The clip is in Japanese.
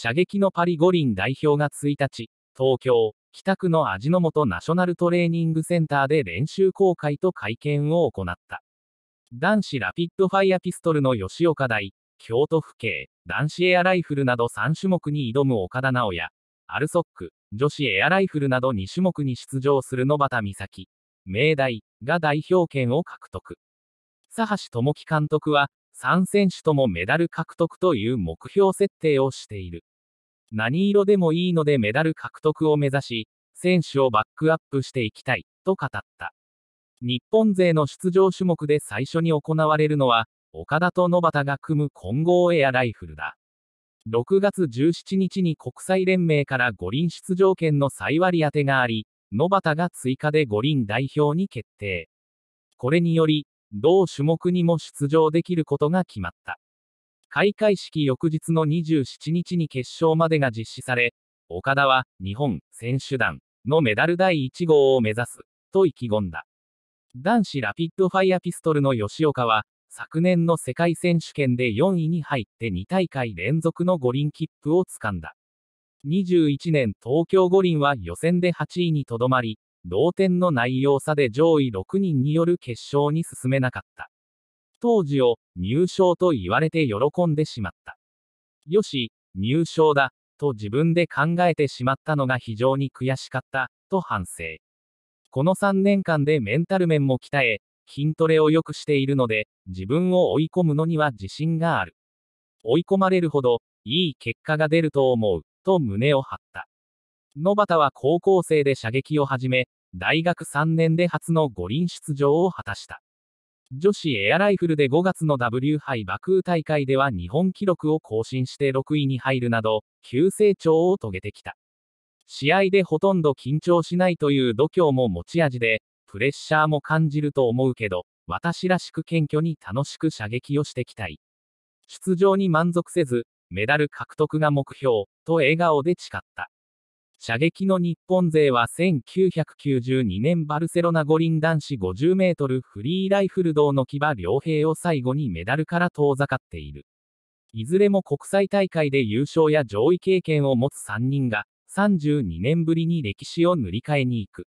射撃のパリ五輪代表が1日、東京、北区の味の素ナショナルトレーニングセンターで練習公開と会見を行った。男子ラピッドファイアピストルの吉岡大、京都府警、男子エアライフルなど3種目に挑む岡田直也、アルソック、女子エアライフルなど2種目に出場する野畑美咲、明大が代表権を獲得。佐橋智樹監督は、3選手ともメダル獲得という目標設定をしている。何色でもいいのでメダル獲得を目指し、選手をバックアップしていきたい、と語った。日本勢の出場種目で最初に行われるのは、岡田と野端が組む混合エアライフルだ。6月17日に国際連盟から五輪出場権の再割り当てがあり、野端が追加で五輪代表に決定。これにより、同種目にも出場できることが決まった。開会式翌日の27日に決勝までが実施され、岡田は日本選手団のメダル第1号を目指すと意気込んだ。男子ラピッドファイアピストルの吉岡は、昨年の世界選手権で4位に入って2大会連続の五輪切符をつかんだ。21年東京五輪は予選で8位にとどまり、同点の内容差で上位6人による決勝に進めなかった。当時を入賞と言われて喜んでしまった。よし、入賞だ、と自分で考えてしまったのが非常に悔しかった、と反省。この3年間でメンタル面も鍛え、筋トレを良くしているので、自分を追い込むのには自信がある。追い込まれるほど、いい結果が出ると思う、と胸を張った。野端は高校生で射撃を始め、大学3年で初の五輪出場を果たした。女子エアライフルで5月の W 杯爆風大会では日本記録を更新して6位に入るなど、急成長を遂げてきた。試合でほとんど緊張しないという度胸も持ち味で、プレッシャーも感じると思うけど、私らしく謙虚に楽しく射撃をしてきたい。出場に満足せず、メダル獲得が目標、と笑顔で誓った。射撃の日本勢は1992年バルセロナ五輪男子50メートルフリーライフル堂の木場良平を最後にメダルから遠ざかっている。いずれも国際大会で優勝や上位経験を持つ3人が、32年ぶりに歴史を塗り替えに行く。